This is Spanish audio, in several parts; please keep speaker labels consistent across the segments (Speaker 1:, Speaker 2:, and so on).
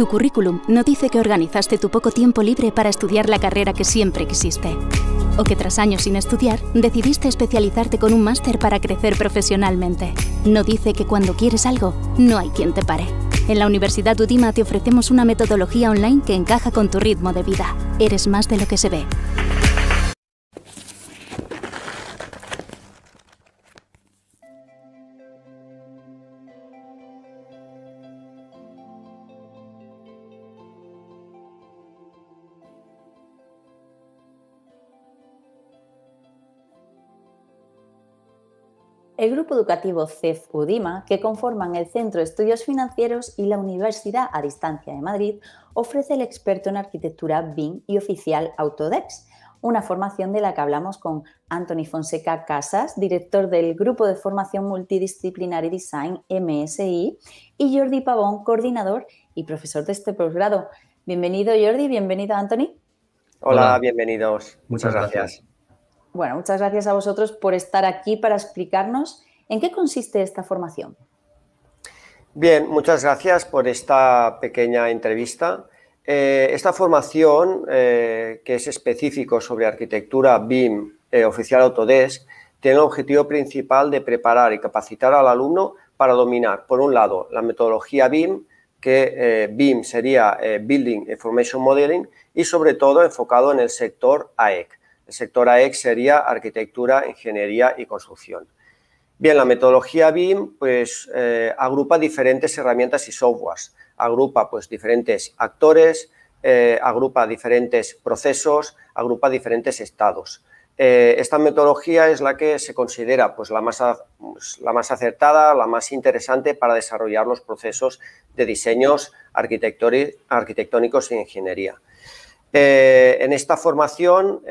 Speaker 1: Tu currículum no dice que organizaste tu poco tiempo libre para estudiar la carrera que siempre quisiste. O que tras años sin estudiar, decidiste especializarte con un máster para crecer profesionalmente. No dice que cuando quieres algo, no hay quien te pare. En la Universidad Udima te ofrecemos una metodología online que encaja con tu ritmo de vida. Eres más de lo que se ve. el grupo educativo CEF UDIMA, que conforman el Centro de Estudios Financieros y la Universidad a Distancia de Madrid, ofrece el experto en arquitectura BIM y oficial Autodex, una formación de la que hablamos con Anthony Fonseca Casas, director del Grupo de Formación Multidisciplinar y Design MSI, y Jordi Pavón, coordinador y profesor de este posgrado. Bienvenido Jordi, bienvenido Anthony. Hola,
Speaker 2: bienvenidos. Muchas, gracias.
Speaker 1: Bueno, muchas gracias a vosotros por estar aquí para explicarnos en qué consiste esta formación.
Speaker 2: Bien, muchas gracias por esta pequeña entrevista. Eh, esta formación, eh, que es específico sobre arquitectura BIM eh, oficial Autodesk, tiene el objetivo principal de preparar y capacitar al alumno para dominar, por un lado, la metodología BIM, que BIM sería Building Information Modeling, y sobre todo enfocado en el sector AEC. El sector AEC sería arquitectura, ingeniería y construcción. Bien, la metodología BIM pues, eh, agrupa diferentes herramientas y softwares, agrupa pues, diferentes actores, eh, agrupa diferentes procesos, agrupa diferentes estados. Eh, esta metodología es la que se considera pues, la, más, pues, la más acertada, la más interesante para desarrollar los procesos de diseños arquitectónicos e ingeniería. Eh, en esta formación,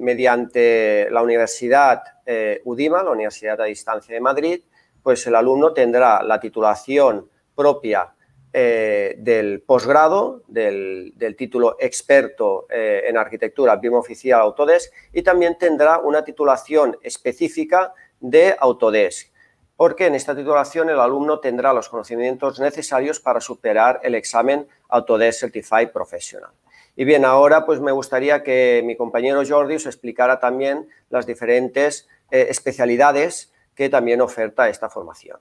Speaker 2: mediante la Universidad eh, UDIMA, la Universidad a Distancia de Madrid, pues el alumno tendrá la titulación propia eh, del posgrado, del, título experto en arquitectura BIM oficial Autodesk y también tendrá una titulación específica de Autodesk, porque en esta titulación el alumno tendrá los conocimientos necesarios para superar el examen Autodesk Certified Professional. Y bien, ahora pues me gustaría que mi compañero Jordi os explicara también las diferentes eh, especialidades que también oferta esta formación.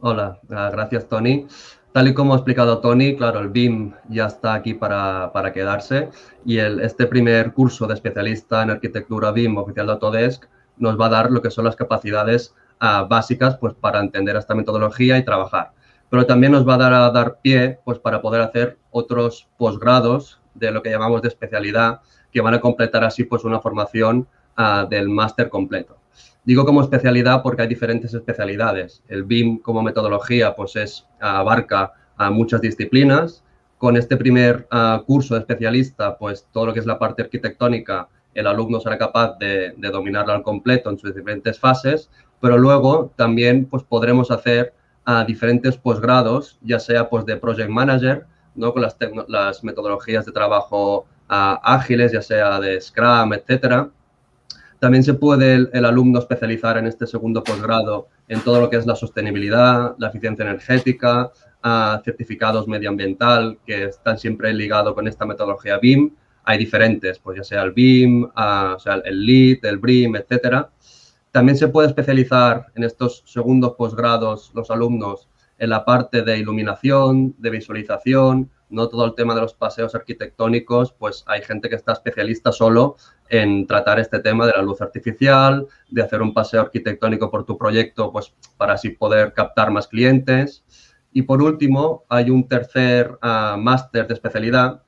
Speaker 3: Hola, ah, gracias Tony. Tal y como ha explicado Tony, claro, el BIM ya está aquí para, quedarse y este primer curso de especialista en arquitectura BIM oficial de Autodesk nos va a dar lo que son las capacidades ah, básicas pues, para entender esta metodología y trabajar. Pero también nos va a dar, a dar pie pues, para poder hacer otros posgrados de lo que llamamos de especialidad, que van a completar así pues una formación ah, del máster completo. Digo como especialidad porque hay diferentes especialidades. El BIM como metodología pues es, ah, abarca a muchas disciplinas. Con este primer ah, curso de especialista, pues todo lo que es la parte arquitectónica, el alumno será capaz de, de dominarla al completo en sus diferentes fases, pero luego también pues podremos hacer a diferentes posgrados, ya sea pues de Project Manager, ¿no? con las, las metodologías de trabajo ah, ágiles, ya sea de Scrum, etcétera. También se puede el, alumno especializar en este segundo posgrado en todo lo que es la sostenibilidad, la eficiencia energética, ah, certificados medioambiental que están siempre ligados con esta metodología BIM. Hay diferentes, pues ya sea el BIM, ah, el LEED, el BRIM, etcétera. También se puede especializar en estos segundos posgrados los alumnos en la parte de iluminación, de visualización, no todo el tema de los paseos arquitectónicos, pues hay gente que está especialista solo en tratar este tema de la luz artificial, de hacer un paseo arquitectónico por tu proyecto, pues para así poder captar más clientes. Y por último, hay un tercer ah, máster de especialidad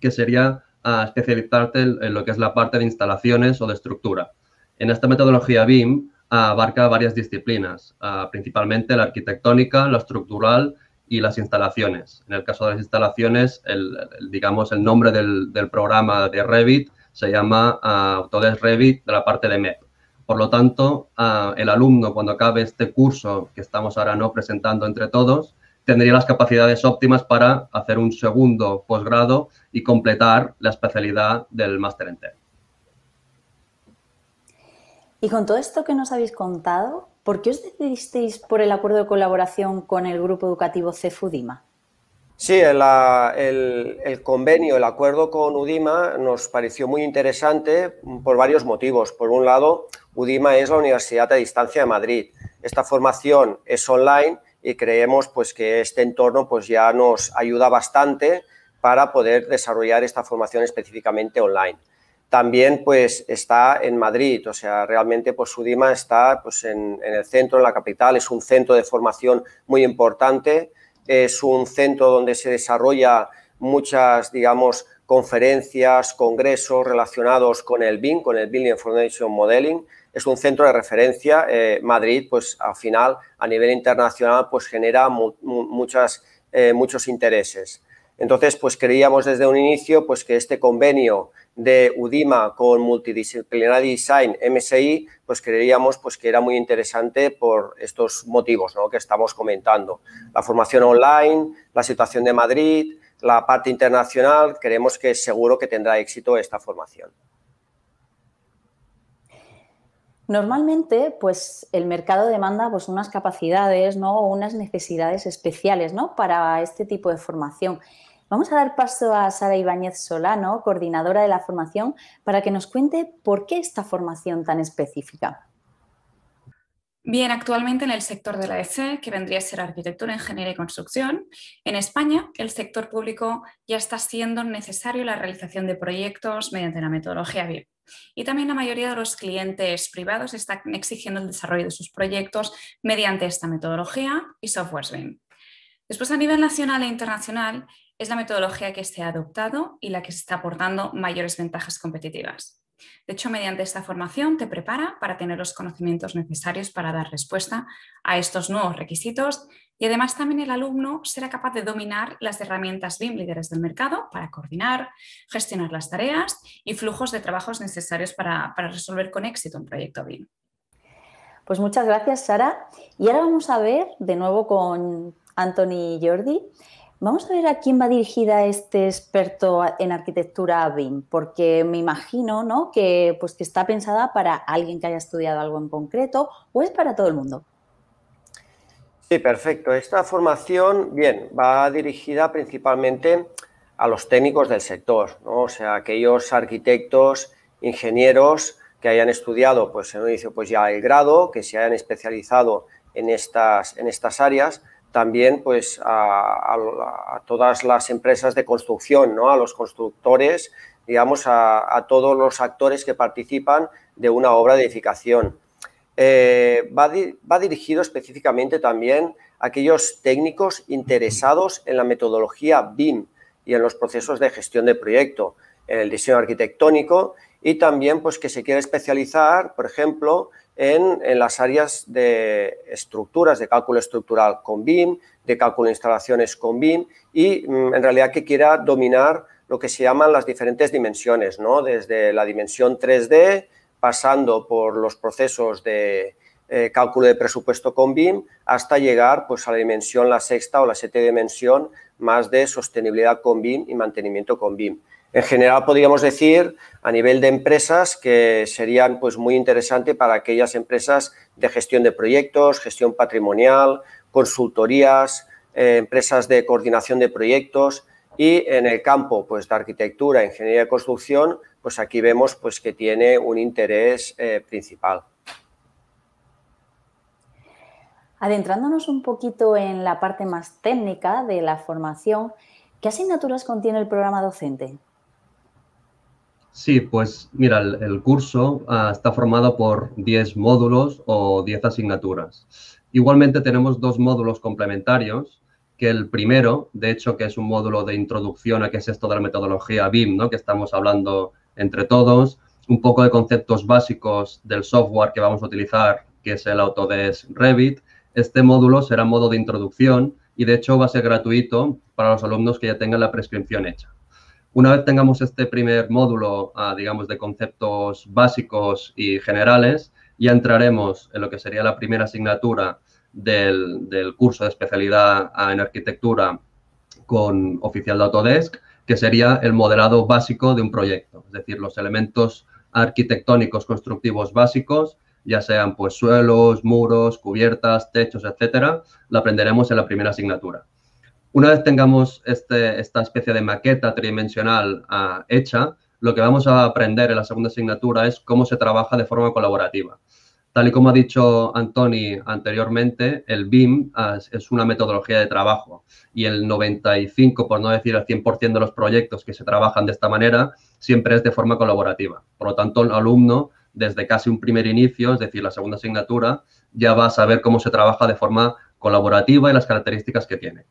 Speaker 3: que sería ah, especializarte en, lo que es la parte de instalaciones o de estructura. En esta metodología BIM abarca varias disciplinas, ah, principalmente la arquitectónica, la estructural y las instalaciones. En el caso de las instalaciones, el, digamos, el nombre del, programa de Revit se llama ah, Autodesk Revit de la parte de MEP. Por lo tanto, ah, el alumno cuando acabe este curso que estamos ahora no presentando entre todos, tendría las capacidades óptimas para hacer un segundo posgrado y completar la especialidad del máster entero.
Speaker 1: Y con todo esto que nos habéis contado, ¿por qué os decidisteis por el acuerdo de colaboración con el grupo educativo CEF Udima?
Speaker 2: Sí, el, convenio, el acuerdo con UDIMA nos pareció muy interesante por varios motivos. Por un lado, UDIMA es la Universidad a Distancia de Madrid. Esta formación es online y creemos pues, que este entorno pues, ya nos ayuda bastante para poder desarrollar esta formación específicamente online también pues está en Madrid, o sea, realmente pues Sudima está pues en, el centro, en la capital, es un centro de formación muy importante, es un centro donde se desarrolla muchas, digamos, conferencias, congresos relacionados con el BIM, con el Building Information Modeling, es un centro de referencia, eh, Madrid pues al final a nivel internacional pues genera muchas, eh, muchos intereses. Entonces pues creíamos desde un inicio pues que este convenio de Udima con Multidisciplinary Design MSI, pues creíamos pues, que era muy interesante por estos motivos que estamos comentando. La formación online, la situación de Madrid, la parte internacional, creemos que seguro que tendrá éxito esta formación.
Speaker 1: Normalmente, pues el mercado demanda pues, unas capacidades, ¿no? unas necesidades especiales, ¿no? Para este tipo de formación. Vamos a dar paso a Sara Ibáñez Solano, coordinadora de la formación, para que nos cuente por qué esta formación tan específica.
Speaker 4: Bien, actualmente en el sector de la EC, que vendría a ser arquitectura, ingeniería y construcción, en España el sector público ya está siendo necesario la realización de proyectos mediante la metodología BIM. Y también la mayoría de los clientes privados están exigiendo el desarrollo de sus proyectos mediante esta metodología y software BIM. Después, a nivel nacional e internacional, es la metodología que se ha adoptado y la que se está aportando mayores ventajas competitivas. De hecho, mediante esta formación te prepara para tener los conocimientos necesarios para dar respuesta a estos nuevos requisitos y además también el alumno será capaz de dominar las herramientas BIM líderes del mercado para coordinar, gestionar las tareas y flujos de trabajos necesarios para, resolver con éxito un proyecto BIM.
Speaker 1: Pues muchas gracias, Sara. Y ahora vamos a ver de nuevo con Anthony y Jordi Vamos a ver a quién va dirigida este experto en arquitectura BIM, porque me imagino pues, que, está pensada para alguien que haya estudiado algo en concreto o es para todo el mundo.
Speaker 2: Sí, perfecto. Esta formación, bien, va dirigida principalmente a los técnicos del sector, o sea, aquellos arquitectos, ingenieros que hayan estudiado, pues se nos dice, pues ya el grado, que se hayan especializado en estas áreas, también pues, a, todas las empresas de construcción, ¿no? a los constructores, digamos, a, todos los actores que participan de una obra de edificación. Eh, va, dirigido específicamente también a aquellos técnicos interesados en la metodología BIM y en los procesos de gestión de proyecto, en el diseño arquitectónico y también pues, que se quiere especializar, por ejemplo, en, las áreas de estructuras, de cálculo estructural con BIM, de cálculo de instalaciones con BIM y mm, en realidad que quiera dominar lo que se llaman las diferentes dimensiones, ¿no? desde la dimensión 3D, pasando por los procesos de eh, cálculo de presupuesto con BIM, hasta llegar pues, a la dimensión, la sexta o la siete dimensión, más de sostenibilidad con BIM y mantenimiento con BIM en general podríamos decir a nivel de empresas que serían pues muy interesantes para aquellas empresas de gestión de proyectos, gestión patrimonial, consultorías, eh, empresas de coordinación de proyectos y en el campo pues de arquitectura, ingeniería y construcción, pues aquí vemos pues que tiene un interés eh, principal.
Speaker 1: Adentrándonos un poquito en la parte más técnica de la formación, ¿qué asignaturas contiene el programa docente?
Speaker 3: Sí, pues mira, el, curso ah, está formado por 10 módulos o 10 asignaturas. Igualmente tenemos dos módulos complementarios, que el primero, de hecho, que es un módulo de introducción a qué es esto de la metodología BIM, ¿no? que estamos hablando entre todos, un poco de conceptos básicos del software que vamos a utilizar, que es el Autodesk Revit. Este módulo será modo de introducción y, de hecho, va a ser gratuito para los alumnos que ya tengan la prescripción hecha. Una vez tengamos este primer módulo, ah, digamos, de conceptos básicos y generales, ya entraremos en lo que sería la primera asignatura del, curso de especialidad ah, en arquitectura con oficial de Autodesk, que sería el modelado básico de un proyecto, es decir, los elementos arquitectónicos constructivos básicos, ya sean pues suelos, muros, cubiertas, techos, etcétera, la aprenderemos en la primera asignatura. Una vez tengamos este, esta especie de maqueta tridimensional ah, hecha, lo que vamos a aprender en la segunda asignatura es cómo se trabaja de forma colaborativa. Tal y como ha dicho Antoni anteriormente, el BIM ah, es una metodología de trabajo y el 95, por no decir el 100% de los proyectos que se trabajan de esta manera, siempre es de forma colaborativa. Por lo tanto, el alumno, desde casi un primer inicio, es decir, la segunda asignatura, ya va a saber cómo se trabaja de forma colaborativa y las características que tiene.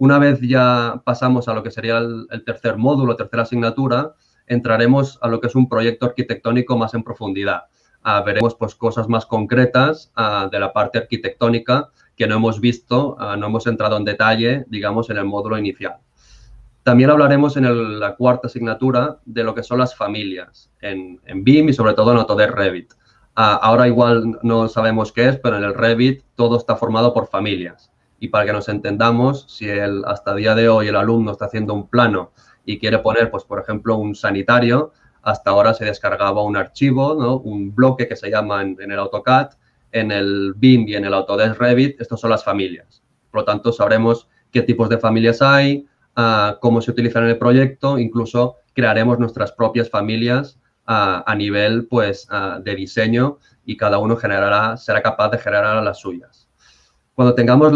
Speaker 3: Una vez ya pasamos a lo que sería el, tercer módulo, tercera asignatura, entraremos a lo que es un proyecto arquitectónico más en profundidad. Ah, veremos pues, cosas más concretas ah, de la parte arquitectónica que no hemos visto, ah, no hemos entrado en detalle, digamos, en el módulo inicial. También hablaremos en la cuarta asignatura de lo que son las familias en, en BIM y sobre todo en Autodesk Revit. ahora igual no sabemos qué es, pero en el Revit todo está formado por familias. Y para que nos entendamos, si el, hasta el día de hoy el alumno está haciendo un plano y quiere poner, pues, por ejemplo, un sanitario, hasta ahora se descargaba un archivo, un bloque que se llama en, el AutoCAD, en el BIM y en el Autodesk Revit, estas son las familias. Por lo tanto, sabremos qué tipos de familias hay, ah, cómo se utilizan en el proyecto, incluso crearemos nuestras propias familias ah, a nivel pues, ah, de diseño y cada uno generará, será capaz de generar las suyas. Cuando tengamos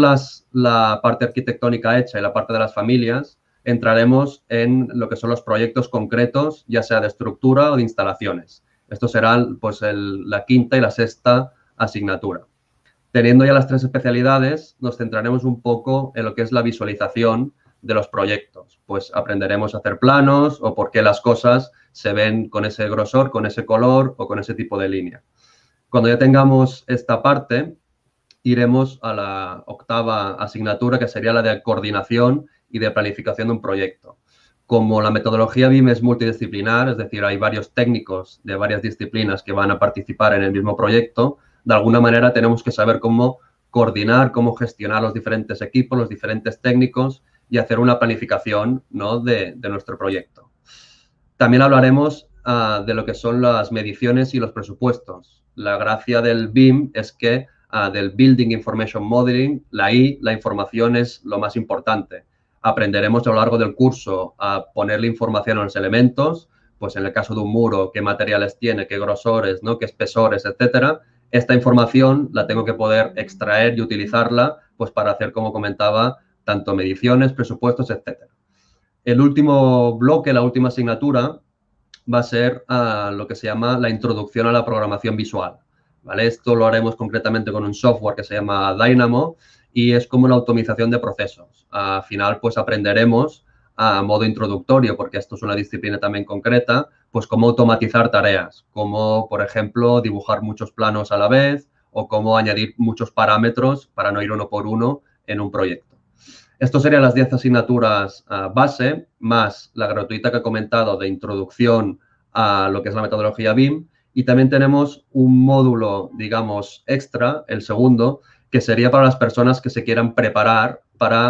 Speaker 3: la parte arquitectónica hecha y la parte de las familias, entraremos en lo que son los proyectos concretos, ya sea de estructura o de instalaciones. Esto será pues, la quinta y la sexta asignatura. Teniendo ya las tres especialidades, nos centraremos un poco en lo que es la visualización de los proyectos. Pues aprenderemos a hacer planos o por qué las cosas se ven con ese grosor, con ese color o con ese tipo de línea. Cuando ya tengamos esta parte, iremos a la octava asignatura, que sería la de coordinación y de planificación de un proyecto. Como la metodología BIM es multidisciplinar, es decir, hay varios técnicos de varias disciplinas que van a participar en el mismo proyecto, de alguna manera tenemos que saber cómo coordinar, cómo gestionar los diferentes equipos, los diferentes técnicos y hacer una planificación ¿no? de, nuestro proyecto. También hablaremos ah, de lo que son las mediciones y los presupuestos. La gracia del BIM es que Ah, del Building Information Modeling, la I, la información es lo más importante. Aprenderemos a lo largo del curso a ponerle información a los elementos, pues en el caso de un muro, qué materiales tiene, qué grosores, ¿no? qué espesores, etcétera. Esta información la tengo que poder extraer y utilizarla pues para hacer, como comentaba, tanto mediciones, presupuestos, etcétera. El último bloque, la última asignatura, va a ser ah, lo que se llama la introducción a la programación visual. Esto lo haremos concretamente con un software que se llama Dynamo y es como la automatización de procesos. Al final, pues aprenderemos a modo introductorio, porque esto es una disciplina también concreta, pues cómo automatizar tareas, como por ejemplo dibujar muchos planos a la vez o cómo añadir muchos parámetros para no ir uno por uno en un proyecto. Esto serían las 10 asignaturas ah, base, más la gratuita que he comentado de introducción a lo que es la metodología BIM y también tenemos un módulo, digamos, extra, el segundo, que sería para las personas que se quieran preparar para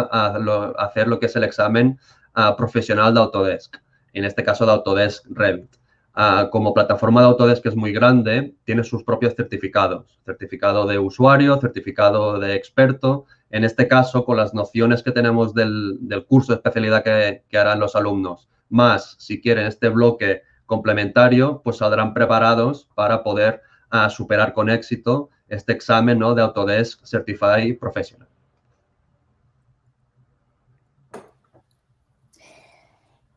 Speaker 3: hacer lo que es el examen ah, profesional de Autodesk, en este caso de Autodesk Revit. Ah, como plataforma de Autodesk es muy grande, tiene sus propios certificados, certificado de usuario, certificado de experto. En este caso, con las nociones que tenemos del, curso de especialidad que, que harán los alumnos, más si quieren este bloque complementario, pues saldrán preparados para poder ah, superar con éxito este examen de Autodesk Certified Professional.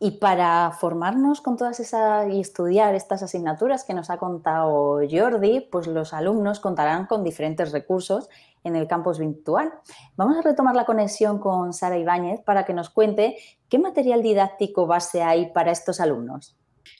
Speaker 1: Y para formarnos con todas esas y estudiar estas asignaturas que nos ha contado Jordi, pues los alumnos contarán con diferentes recursos en el campus virtual. Vamos a retomar la conexión con Sara Ibáñez para que nos cuente qué material didáctico base hay para estos alumnos.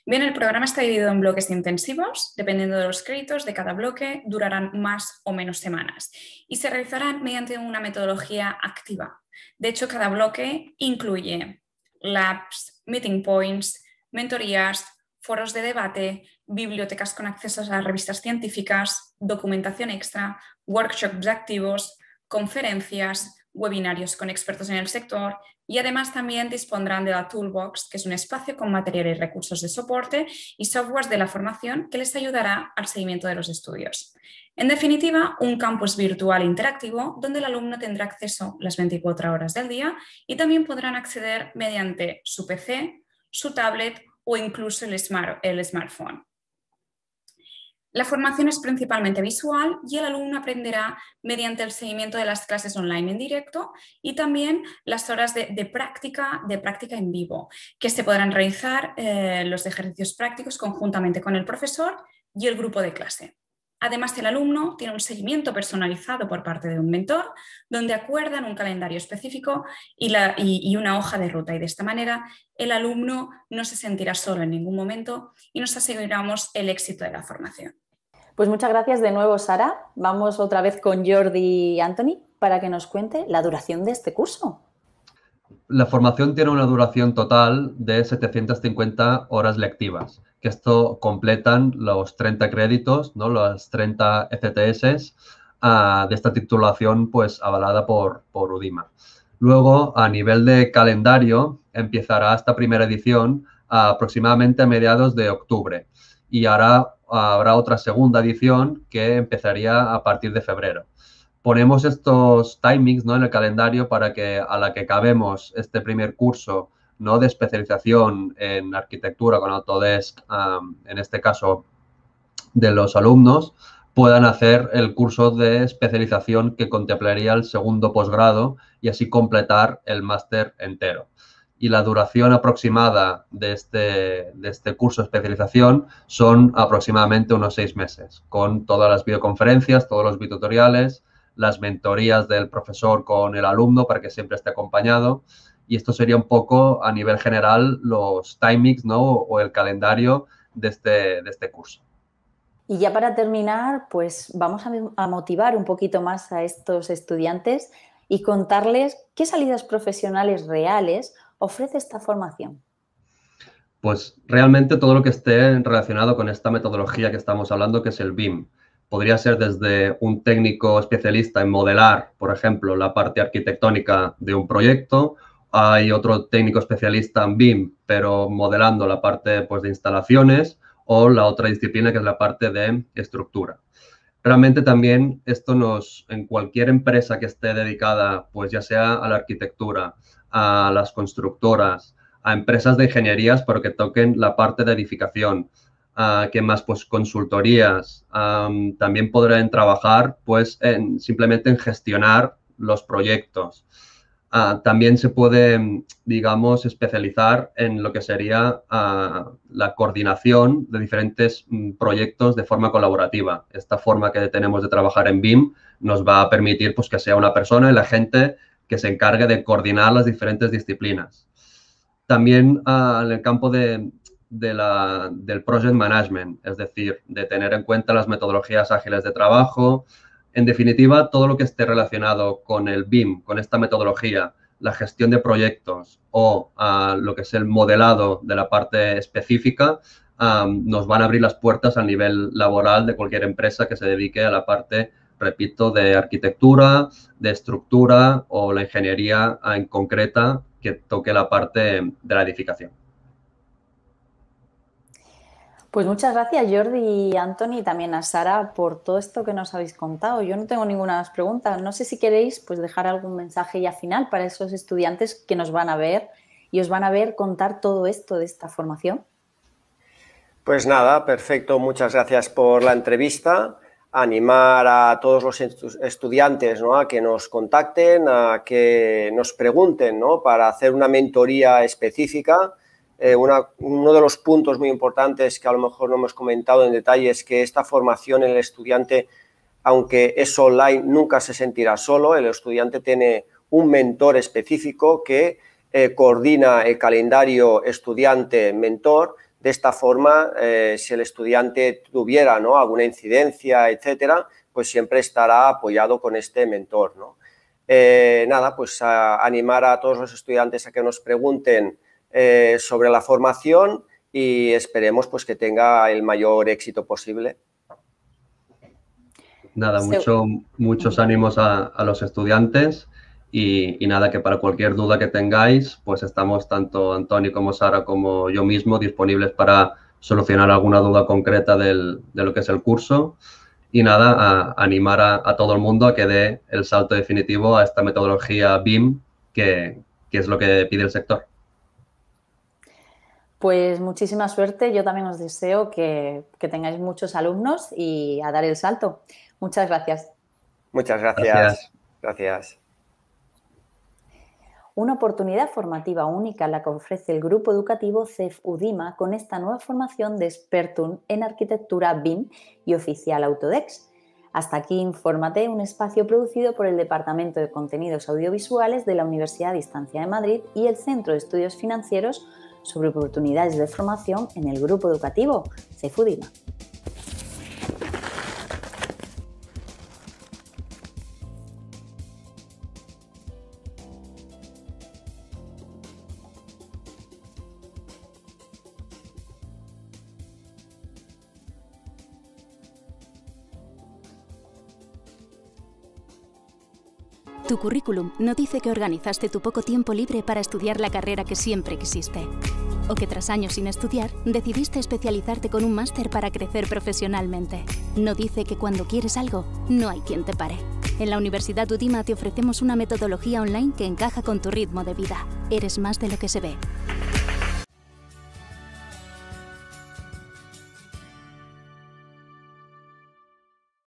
Speaker 4: Bien, el programa está dividido en bloques intensivos, dependiendo de los créditos de cada bloque, durarán más o menos semanas y se realizarán mediante una metodología activa. De hecho, cada bloque incluye labs, meeting points, mentorías, foros de debate, bibliotecas con acceso a revistas científicas, documentación extra, workshops activos, conferencias, webinarios con expertos en el sector y además también dispondrán de la Toolbox, que es un espacio con materiales y recursos de soporte y softwares de la formación que les ayudará al seguimiento de los estudios. En definitiva, un campus virtual interactivo donde el alumno tendrá acceso las 24 horas del día y también podrán acceder mediante su PC, su tablet o incluso el, el smartphone. La formación es principalmente visual y el alumno aprenderá mediante el seguimiento de las clases online en directo y también las horas de, práctica, de práctica en vivo, que se podrán realizar eh, los ejercicios prácticos conjuntamente con el profesor y el grupo de clase. Además, el alumno tiene un seguimiento personalizado por parte de un mentor, donde acuerdan un calendario específico y, una hoja de ruta. Y de esta manera, el alumno no se sentirá solo en ningún momento y nos aseguramos el éxito de la formación.
Speaker 1: Pues muchas gracias de nuevo, Sara. Vamos otra vez con Jordi y Anthony para que nos cuente la duración de este curso.
Speaker 3: La formación tiene una duración total de 750 horas lectivas que esto completan los 30 créditos, ¿no? los 30 FTS de esta titulación pues avalada por, por UDIMA. Luego, a nivel de calendario, empezará esta primera edición ah, aproximadamente a mediados de octubre y ahora habrá otra segunda edición que empezaría a partir de febrero. Ponemos estos timings ¿no? en el calendario para que a la que acabemos este primer curso no de especialización en arquitectura con Autodesk, en este caso de los alumnos, puedan hacer el curso de especialización que contemplaría el segundo posgrado y así completar el máster entero. Y la duración aproximada de este, de este curso de especialización son aproximadamente unos seis meses, con todas las videoconferencias, todos los videotutoriales, las mentorías del profesor con el alumno para que siempre esté acompañado y esto sería un poco a nivel general los timings ¿no? o el calendario este, de este, curso.
Speaker 1: Y ya para terminar, pues vamos a, a motivar un poquito más a estos estudiantes y contarles qué salidas profesionales reales ofrece esta formación
Speaker 3: pues realmente todo lo que esté relacionado con esta metodología que estamos hablando, que es el BIM. Podría ser desde un técnico especialista en modelar, por ejemplo, la parte arquitectónica de un proyecto, hay otro técnico especialista en BIM, pero modelando la parte pues, de instalaciones o la otra disciplina que es la parte de estructura. Realmente también esto nos, en cualquier empresa que esté dedicada, pues ya sea a la arquitectura, a las constructoras, a empresas de ingenierías, pero que toquen la parte de edificación, a que más? Pues consultorías. también podrán trabajar, pues, en, simplemente en gestionar los proyectos. Ah, también se puede, digamos, especializar en lo que sería ah, la coordinación de diferentes mm, proyectos de forma colaborativa. Esta forma que tenemos de trabajar en BIM nos va a permitir pues, que sea una persona y la gente que se encargue de coordinar las diferentes disciplinas. También ah, en el campo del project management, es decir, de tener en cuenta las metodologías ágiles de trabajo, en definitiva, todo lo que esté relacionado con el BIM, con esta metodología, la gestión de proyectos o ah, lo que es el modelado de la parte específica, ah, nos van a abrir las puertas al nivel laboral de cualquier empresa que se dedique a la parte, repito, de arquitectura, de estructura o la ingeniería en concreta que toque la parte de la edificación.
Speaker 1: Pues muchas gracias Jordi y Anthony y también a Sara por todo esto que nos habéis contado. Yo no tengo ninguna más pregunta. No sé si queréis pues dejar algún mensaje ya final para esos estudiantes que nos van a ver y os van a ver contar todo esto de esta formación.
Speaker 2: Pues nada, perfecto. Muchas gracias por la entrevista. Animar a todos los estudiantes a que nos contacten, a que nos pregunten para hacer una mentoría específica eh, uno de los puntos muy importantes que a lo mejor no hemos comentado en detalle es que esta formación en el estudiante, aunque es online, nunca se sentirá solo. El estudiante tiene un mentor específico que eh, coordina el calendario estudiante-mentor. De esta forma, eh, si el estudiante tuviera alguna incidencia, etcétera, pues siempre estará apoyado con este mentor. nada, pues a animar a todos los estudiantes a que nos pregunten eh, sobre la formación y esperemos pues, que tenga el mayor éxito posible.
Speaker 3: Nada, mucho, muchos ánimos a, los estudiantes y, nada, que para cualquier duda que tengáis, pues estamos tanto Antonio como Sara como yo mismo disponibles para solucionar alguna duda concreta del, de lo que es el curso y nada, a, animar a, a, todo el mundo a que dé el salto definitivo a esta metodología BIM que, que es lo que pide el sector.
Speaker 1: Pues muchísima suerte. Yo también os deseo que, tengáis muchos alumnos y a dar el salto. Muchas gracias.
Speaker 2: Muchas gracias. Gracias.
Speaker 1: Una oportunidad formativa única la que ofrece el grupo educativo CEF UDIMA con esta nueva formación de Expertum en Arquitectura BIM y oficial Autodex. Hasta aquí Infórmate, un espacio producido por el Departamento de Contenidos Audiovisuales de la Universidad Distancia de Madrid y el Centro de Estudios Financieros sobre oportunidades de formación en el grupo educativo Cefudima. Tu currículum no dice que organizaste tu poco tiempo libre para estudiar la carrera que siempre quisiste. O que tras años sin estudiar, decidiste especializarte con un máster para crecer profesionalmente. No dice que cuando quieres algo, no hay quien te pare. En la Universidad Udima te ofrecemos una metodología online que encaja con tu ritmo de vida. Eres más de lo que se ve.